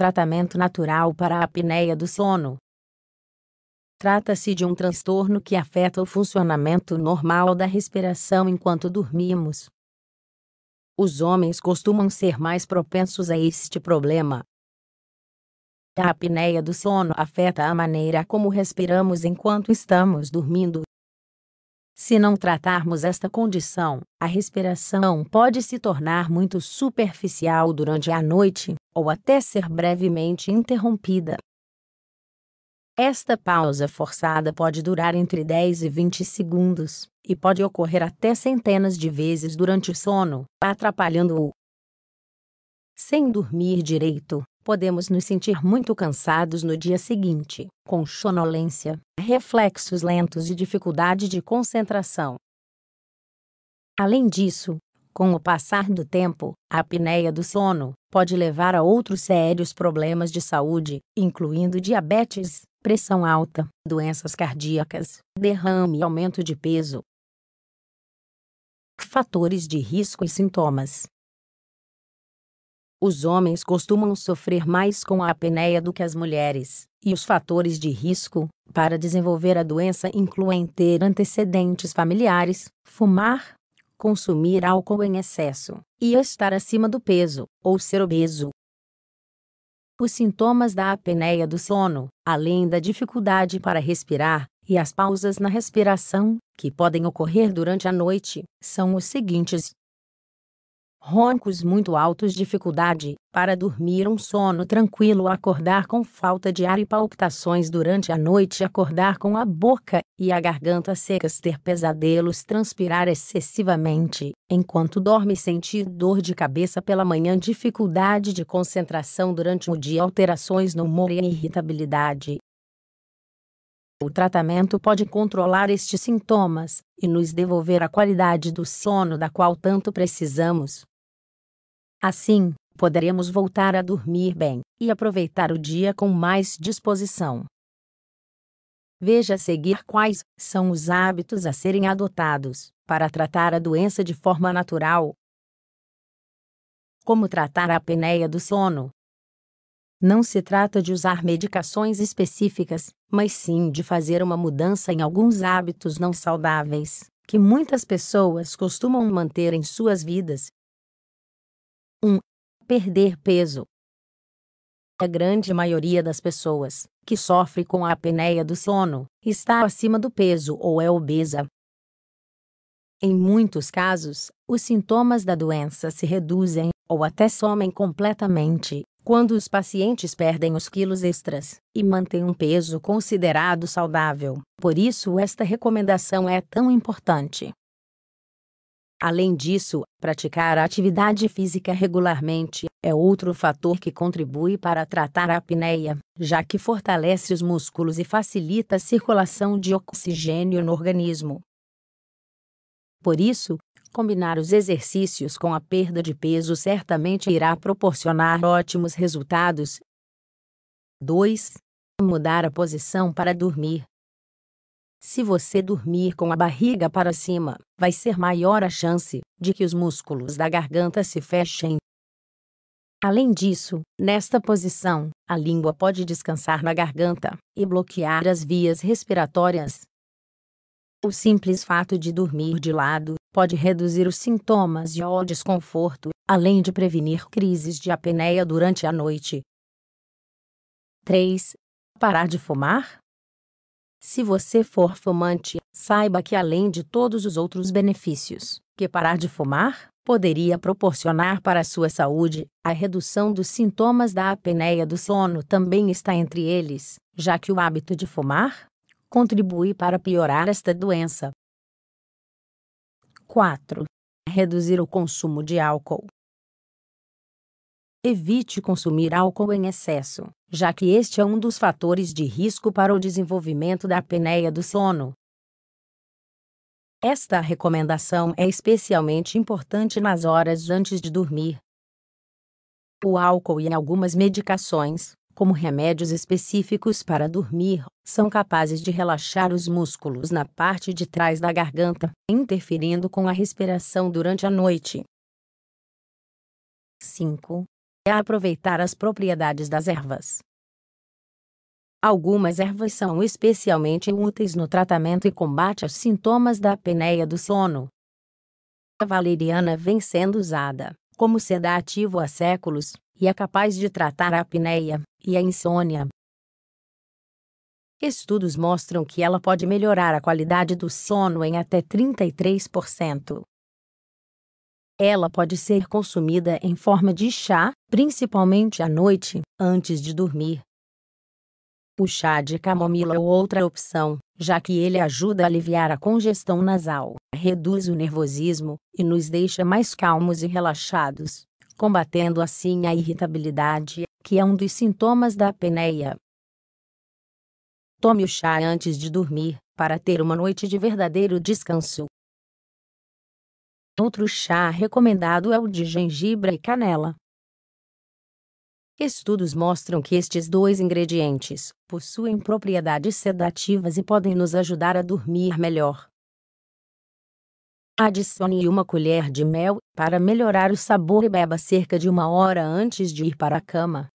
Tratamento natural para a apneia do sono. Trata-se de um transtorno que afeta o funcionamento normal da respiração enquanto dormimos. Os homens costumam ser mais propensos a este problema. A apneia do sono afeta a maneira como respiramos enquanto estamos dormindo. Se não tratarmos esta condição, a respiração pode se tornar muito superficial durante a noite, ou até ser brevemente interrompida. Esta pausa forçada pode durar entre 10 e 20 segundos, e pode ocorrer até centenas de vezes durante o sono, atrapalhando-o. Sem dormir direito, podemos nos sentir muito cansados no dia seguinte, com sonolência, reflexos lentos e dificuldade de concentração. Além disso, com o passar do tempo, a apneia do sono pode levar a outros sérios problemas de saúde, incluindo diabetes, pressão alta, doenças cardíacas, derrame e aumento de peso. Fatores de risco e sintomas os homens costumam sofrer mais com a apneia do que as mulheres, e os fatores de risco para desenvolver a doença incluem ter antecedentes familiares, fumar, consumir álcool em excesso e estar acima do peso ou ser obeso. Os sintomas da apneia do sono, além da dificuldade para respirar e as pausas na respiração, que podem ocorrer durante a noite, são os seguintes: roncos muito altos, dificuldade para dormir, um sono tranquilo, acordar com falta de ar e palpitações durante a noite, acordar com a boca e a garganta secas, ter pesadelos, transpirar excessivamente, enquanto dorme, sentir dor de cabeça pela manhã, dificuldade de concentração durante o dia, alterações no humor e irritabilidade. O tratamento pode controlar estes sintomas e nos devolver a qualidade do sono da qual tanto precisamos. Assim, poderemos voltar a dormir bem e aproveitar o dia com mais disposição. Veja a seguir quais são os hábitos a serem adotados para tratar a doença de forma natural. Como tratar a apneia do sono? Não se trata de usar medicações específicas, mas sim de fazer uma mudança em alguns hábitos não saudáveis que muitas pessoas costumam manter em suas vidas perder peso. A grande maioria das pessoas que sofre com a apneia do sono está acima do peso ou é obesa. Em muitos casos, os sintomas da doença se reduzem ou até somem completamente quando os pacientes perdem os quilos extras e mantêm um peso considerado saudável. Por isso, esta recomendação é tão importante. Além disso, praticar atividade física regularmente é outro fator que contribui para tratar a apneia, já que fortalece os músculos e facilita a circulação de oxigênio no organismo. Por isso, combinar os exercícios com a perda de peso certamente irá proporcionar ótimos resultados. 2. Mudar a posição para dormir. Se você dormir com a barriga para cima, vai ser maior a chance de que os músculos da garganta se fechem. Além disso, nesta posição, a língua pode descansar na garganta e bloquear as vias respiratórias. O simples fato de dormir de lado pode reduzir os sintomas de o desconforto, além de prevenir crises de apneia durante a noite. 3. Parar de fumar? Se você for fumante, saiba que além de todos os outros benefícios que parar de fumar poderia proporcionar para a sua saúde, a redução dos sintomas da apneia do sono também está entre eles, já que o hábito de fumar contribui para piorar esta doença. 4. Reduzir o consumo de álcool. Evite consumir álcool em excesso, já que este é um dos fatores de risco para o desenvolvimento da apneia do sono. Esta recomendação é especialmente importante nas horas antes de dormir. O álcool e algumas medicações, como remédios específicos para dormir, são capazes de relaxar os músculos na parte de trás da garganta, interferindo com a respiração durante a noite. 5 a é aproveitar as propriedades das ervas. Algumas ervas são especialmente úteis no tratamento e combate aos sintomas da apneia do sono. A valeriana vem sendo usada como sedativo há séculos e é capaz de tratar a apneia e a insônia. Estudos mostram que ela pode melhorar a qualidade do sono em até 33%. Ela pode ser consumida em forma de chá, principalmente à noite, antes de dormir. O chá de camomila é outra opção, já que ele ajuda a aliviar a congestão nasal, reduz o nervosismo e nos deixa mais calmos e relaxados, combatendo assim a irritabilidade, que é um dos sintomas da apneia. Tome o chá antes de dormir, para ter uma noite de verdadeiro descanso. Outro chá recomendado é o de gengibre e canela, Estudos mostram que estes dois ingredientes possuem propriedades sedativas e podem nos ajudar a dormir melhor. Adicione uma colher de mel para melhorar o sabor e beba cerca de uma hora antes de ir para a cama.